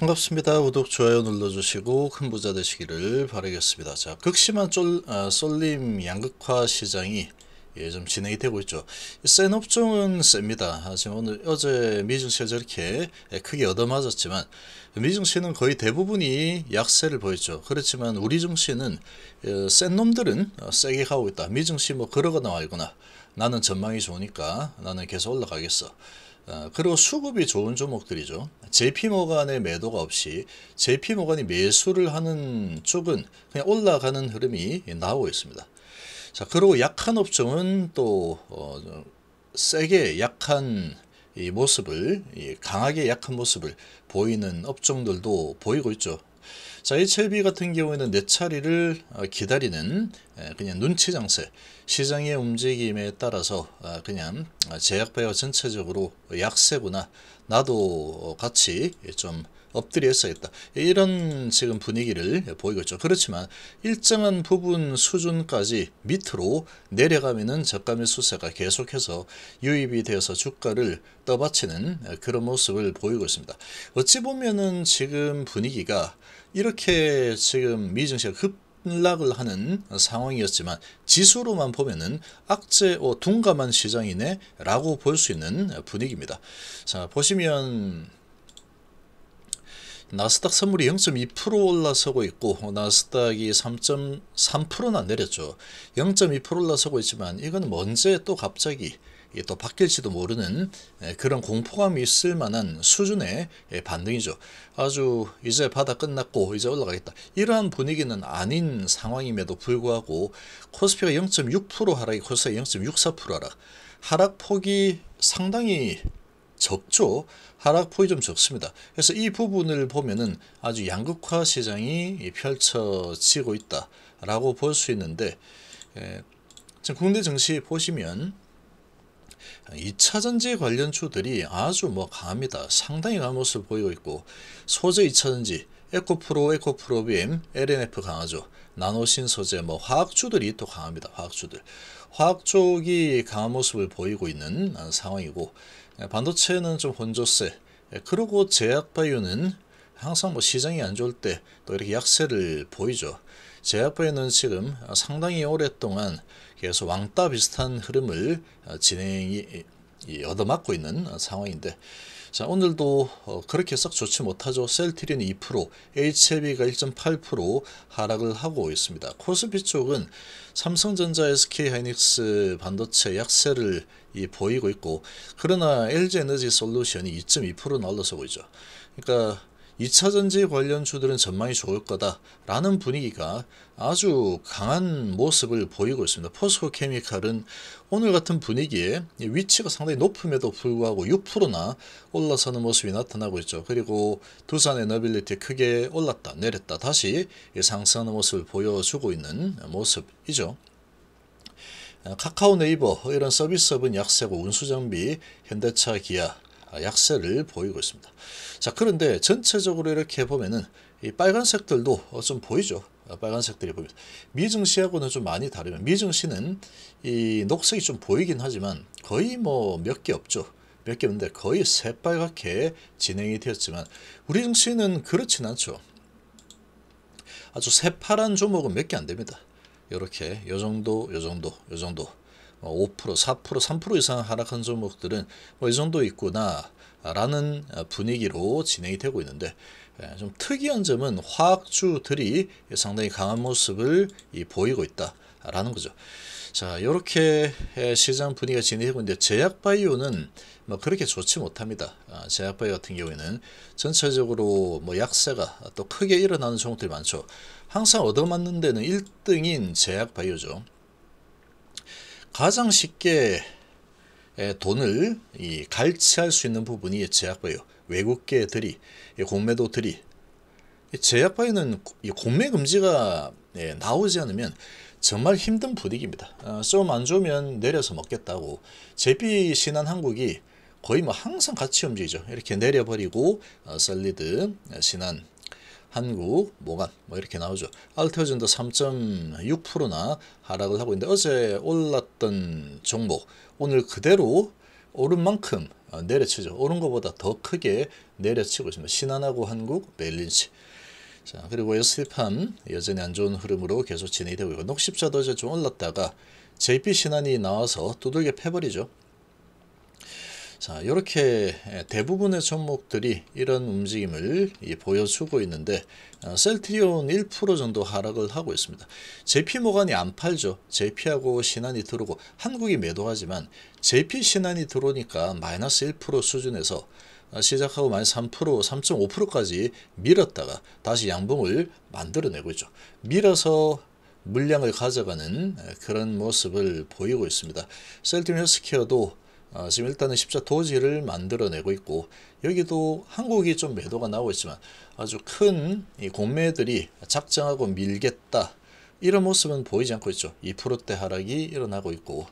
반갑습니다. 구독, 좋아요 눌러주시고 큰 부자 되시기를 바라겠습니다. 자, 극심한 쫄, 아, 쏠림 양극화 시장이 예, 좀 진행이 되고 있죠. 센 업종은 셉니다. 아, 지금 오늘 어제 미중시가 저렇게 예, 크게 얻어맞았지만 미중시는 거의 대부분이 약세를 보였죠. 그렇지만 우리 중시는 예, 센 놈들은 어, 세게 가고 있다. 미중시뭐 그러거나 말거나 나는 전망이 좋으니까 나는 계속 올라가겠어. 아, 그리고 수급이 좋은 종목들이죠. JP모간의 매도가 없이 JP모간이 매수를 하는 쪽은 그냥 올라가는 흐름이 나오고 있습니다. 자 그리고 약한 업종은 또 어, 세게 약한 이 모습을 이 강하게 약한 모습을 보이는 업종들도 보이고 있죠. 자, HLB 같은 경우에는 내차리를 네 어, 기다리는 그냥 눈치 장세, 시장의 움직임에 따라서 아, 그냥 아, 제약바이오 전체적으로 약세구나. 나도 같이 좀 엎드려 있어야겠다. 이런 지금 분위기를 보이고 있죠. 그렇지만 일정한 부분 수준까지 밑으로 내려가면은 저가 매수세가 계속해서 유입이 되어서 주가를 떠받치는 그런 모습을 보이고 있습니다. 어찌 보면은 지금 분위기가 이렇게 지금 미증시가 급락을 하는 상황이었지만 지수로만 보면은 악재 어, 둔감한 시장이네 라고 볼 수 있는 분위기입니다. 자 보시면 나스닥 선물이 0.2% 올라서고 있고 나스닥이 3.3%나 내렸죠. 0.2% 올라서고 있지만 이건 언제 또 갑자기 또 바뀔지도 모르는 그런 공포감이 있을 만한 수준의 반등이죠. 아주 이제 바다 끝났고 이제 올라가겠다. 이러한 분위기는 아닌 상황임에도 불구하고 코스피가 0.6% 하락이 코스닥 0.64% 하락. 하락폭이 상당히 적죠. 하락폭이 좀 적습니다. 그래서 이 부분을 보면은 아주 양극화 시장이 펼쳐지고 있다라고 볼 수 있는데 예, 지금 국내 증시 보시면 2차 전지 관련 주들이 아주 뭐 강합니다. 상당히 강한 모습을 보이고 있고 소재 2차 전지 에코프로, 에코프로빔, LNF 강하죠. 나노신 소재, 뭐 화학주들이 또 강합니다. 화학주들. 화학 쪽이 강한 모습을 보이고 있는 상황이고 예, 반도체는 좀 혼조세. 예, 그리고 제약바이오는 항상 뭐 시장이 안 좋을 때 또 이렇게 약세를 보이죠. 제약바이오는 지금 상당히 오랫동안 계속 왕따 비슷한 흐름을 아, 진행이 얻어맞고 있는 상황인데 자 오늘도 어, 그렇게 썩 좋지 못하죠. 셀트리 2%, HLB가 1.8% 하락을 하고 있습니다. 코스피 쪽은 삼성전자, SK하이닉스 반도체 약세를 이 보이고 있고 그러나 LG에너지 솔루션이 2.2%나 라서고 있죠. 그러니까 2차전지 관련주들은 전망이 좋을 거다라는 분위기가 아주 강한 모습을 보이고 있습니다. 포스코 케미칼은 오늘 같은 분위기에 위치가 상당히 높음에도 불구하고 6%나 올라서는 모습이 나타나고 있죠. 그리고 두산 에너빌리티 크게 올랐다 내렸다 다시 상승하는 모습을 보여주고 있는 모습이죠. 카카오 네이버 이런 서비스업은 약세고 운수장비 현대차 기아 아, 약세를 보이고 있습니다. 자 그런데 전체적으로 이렇게 보면은 이 빨간색들도 어, 좀 보이죠. 아, 빨간색들이 보입니다. 미증시하고는 좀 많이 다르면 미증시는 이 녹색이 좀 보이긴 하지만 거의 뭐 몇 개 없죠. 몇 개 없는데 거의 새빨갛게 진행이 되었지만 우리 증시는 그렇진 않죠. 아주 새파란 종목은 몇 개 안 됩니다. 이렇게 요 정도, 요 정도, 요 정도 5%, 4%, 3% 이상 하락한 종목들은 뭐이 정도 있구나 라는 어, 분위기로 진행이 되고 있는데 예, 좀 특이한 점은 화학주들이 상당히 강한 모습을 보이고 있다라는 거죠. 자 이렇게 시장 분위기가 진행되고 있는데 제약바이오는 뭐 그렇게 좋지 못합니다. 아, 제약바이오 같은 경우에는 전체적으로 뭐 약세가 또 크게 일어나는 종목들이 많죠. 항상 얻어맞는 데는 1등인 제약바이오죠. 가장 쉽게 돈을 갈취할 수 있는 부분이 제약바이오 외국계 들이 공매도 들이 제약바이오는 공매 금지가 예, 나오지 않으면 정말 힘든 부딪입니다. 아, 좀안 좋으면 내려서 먹겠다고 제비 신한 한국이 거의 뭐 항상 같이 움직이죠. 이렇게 내려버리고 셀리드 어, 신한 한국, 모간 뭐 이렇게 나오죠. 알테오젠도 3.6%나 하락을 하고 있는데 어제 올랐던 종목 오늘 그대로 오른 만큼 어, 내려치죠. 오른 것보다 더 크게 내려치고 있습니다. 신한하고 한국, 멜린치. 자 그리고 s p 판 여전히 안 좋은 흐름으로 계속 진행이 되고 있고 녹십자도 어제 좀 올랐다가 JP신한이 나와서 두들겨 패버리죠. 자, 이렇게 대부분의 종목들이 이런 움직임을 보여주고 있는데 어, 셀트리온 1% 정도 하락을 하고 있습니다. JP 모간이 안 팔죠. JP하고 신한이 들어오고 한국이 매도하지만 JP 신한이 들어오니까 마이너스 1% 수준에서 어, 시작하고 마이너스 3%, 3.5%까지 밀었다가 다시 양봉을 만들어내고 있죠. 밀어서 물량을 가져가는 그런 모습을 보이고 있습니다. 셀트리온 헬스케어도 어, 지금 일단은 십자 도지를 만들어내고 있고 여기도 한국이 좀 매도가 나오고 있지만 아주 큰이 공매들이 작정하고 밀겠다 이런 모습은 보이지 않고 있죠. 2%대 하락이 일어나고 있고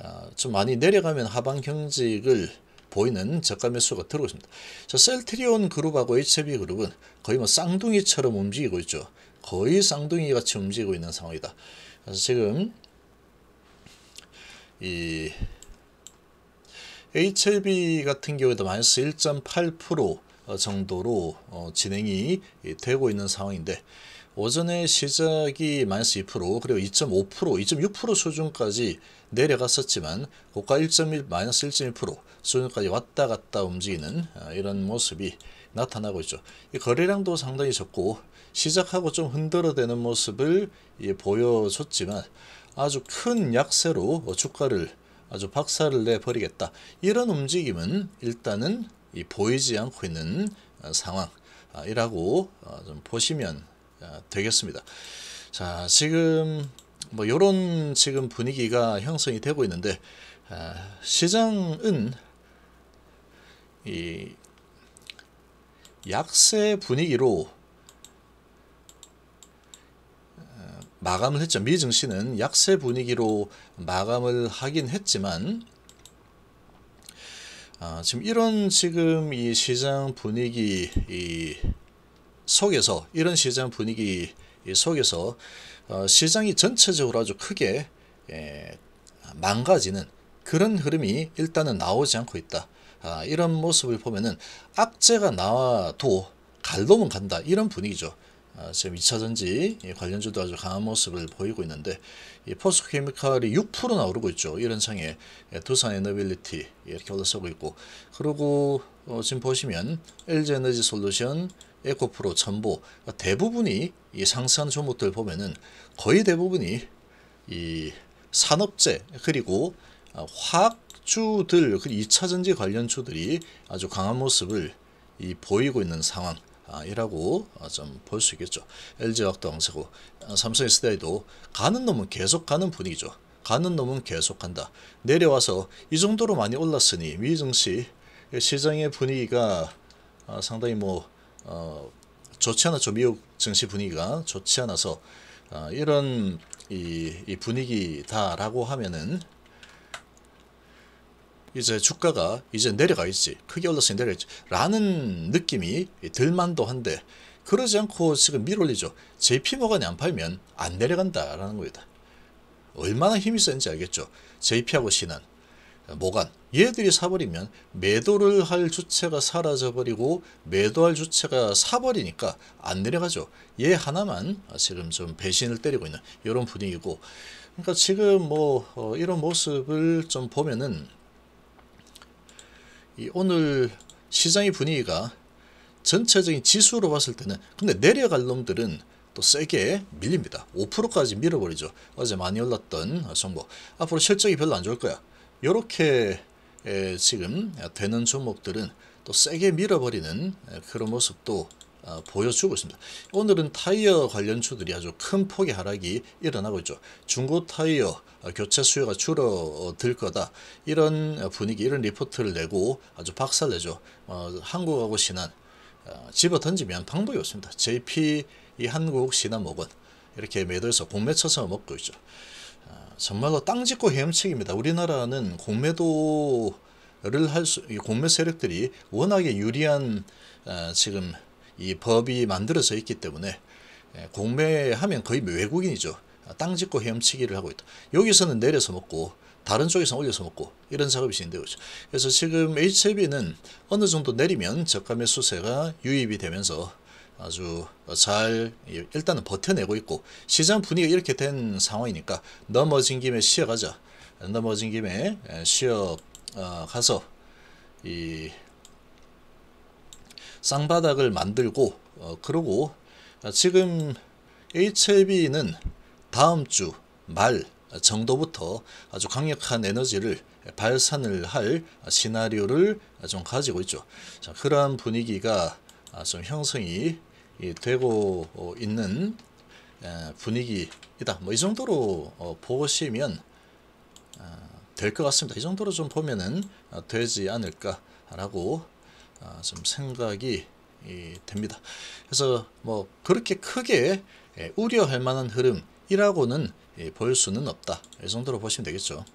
어, 좀 많이 내려가면 하방 경직을 보이는 저가 매수가 들어오십니다저 셀트리온 그룹하고 HB 그룹은 거의 뭐 쌍둥이처럼 움직이고 있죠. 거의 쌍둥이 같이 움직이고 있는 상황이다. 그래서 지금 이 HLB 같은 경우에도 마이너스 1.8% 어, 정도로 어, 진행이 되고 있는 상황인데 오전에 시작이 마이너스 2% 그리고 2.5% 2.6% 수준까지 내려갔었지만 고가 1.1 마이너스 1.1% 수준까지 왔다 갔다 움직이는 아, 이런 모습이 나타나고 있죠. 이 거래량도 상당히 적고 시작하고 좀 흔들어대는 모습을 예, 보여줬지만 아주 큰 약세로 어, 주가를 아주 박살을 내버리겠다. 이런 움직임은 일단은 보이지 않고 있는 어, 상황이라고 아, 어, 좀 보시면 아, 되겠습니다. 자, 지금 뭐 요런 지금 분위기가 형성이 되고 있는데 아, 시장은 이 약세 분위기로 마감을 했죠. 미 증시는 약세 분위기로 마감을 하긴 했지만 아, 지금 이런 지금 이 시장 분위기 이 속에서 이런 시장 분위기 이 속에서 어, 시장이 전체적으로 아주 크게 에, 예, 망가지는 그런 흐름이 일단은 나오지 않고 있다. 아, 이런 모습을 보면은 악재가 나와도 갈놈은 간다 이런 분위기죠. 아, 지금 2차전지 관련주도 아주 강한 모습을 보이고 있는데 이 포스케미칼이 6%나 오고 있죠. 이런 상에 두산에너빌리티 이렇게 올라서고 있고 그리고 어 지금 보시면 엘지에너지솔루션 에코프로, 전보 그러니까 대부분이 이 상승한 종목들 보면은 거의 대부분이 이 산업재 그리고 아, 화학주들 그 2차전지 관련주들이 아주 강한 모습을 이 보이고 있는 상황 아, 이라고 어, 좀볼 수 있겠죠. LG학도 강세고 삼성 SDI도 가는 놈은 계속 가는 분위기죠. 가는 놈은 계속 간다. 내려와서 이 정도로 많이 올랐으니 미증시 시장의 분위기가 아, 상당히 뭐 어, 좋지 않아죠 미국 증시 분위기가 좋지 않아서 어, 이런 이, 이 분위기다라고 하면은 이제 주가가 이제 내려가 있지 크게 올랐으니 내려있지 라는 느낌이 들만도 한데 그러지 않고 지금 밀올리죠 어 JP모간이 안 팔면 안 내려간다라는 겁니다 얼마나 힘이 센지 알겠죠 JP하고 신한 모간 얘들이 사버리면 매도를 할 주체가 사라져버리고 매도할 주체가 사버리니까 안 내려가죠. 얘 하나만 지금 좀 배신을 때리고 있는 이런 분위기고 그러니까 지금 뭐 어, 이런 모습을 좀 보면은 오늘 시장의 분위기가 전체적인 지수로 봤을 때는 근데 내려갈 놈들은 또 세게 밀립니다. 5%까지 밀어버리죠. 어제 많이 올랐던 종목. 앞으로 실적이 별로 안 좋을 거야. 이렇게 지금 되는 종목들은 또 세게 밀어버리는 그런 모습도 어, 보여주고 있습니다. 오늘은 타이어 관련주들이 아주 큰 폭의 하락이 일어나고 있죠. 중고 타이어 어, 교체 수요가 줄어들 거다. 이런 분위기, 이런 리포트를 내고 아주 박살내죠. 어, 한국하고 신한 어, 집어 던지면 방법이 없습니다. JP 이 한국 신한목은 이렇게 매도해서 공매 쳐서 먹고 있죠. 정말로 뭐 땅 짓고 헤엄치기입니다. 우리나라는 공매도를 할 수, 공매 세력들이 워낙에 유리한 지금 이 법이 만들어져 있기 때문에 예, 공매하면 거의 외국인이죠. 땅 짓고 헤엄치기를 하고 있다. 여기서는 내려서 먹고 다른 쪽에서 올려서 먹고 이런 작업이 진행되고 있죠. 그래서 지금 HB는 e 어느 정도 내리면 저가 매수세가 유입이 되면서 아주 잘 예, 일단은 버텨내고 있고 시장 분위기가 이렇게 된 상황이니까 넘어진 김에 쉬어가자. 넘어진 김에 예, 쉬어 가서 이 쌍바닥을 만들고 어, 그러고 지금 HLB는 다음 주 말 정도부터 아주 강력한 에너지를 발산을 할 시나리오를 좀 가지고 있죠. 자, 그러한 분위기가 아, 좀 형성이 되고 어, 있는 분위기이다. 뭐 이 정도로 어, 보시면 아, 될것 같습니다. 이 정도로 좀 보면은 아, 되지 않을까라고 아, 좀 생각이 됩니다. 그래서 뭐 그렇게 크게 예, 우려할 만한 흐름이라고는 예, 볼 수는 없다. 이 정도로 보시면 되겠죠.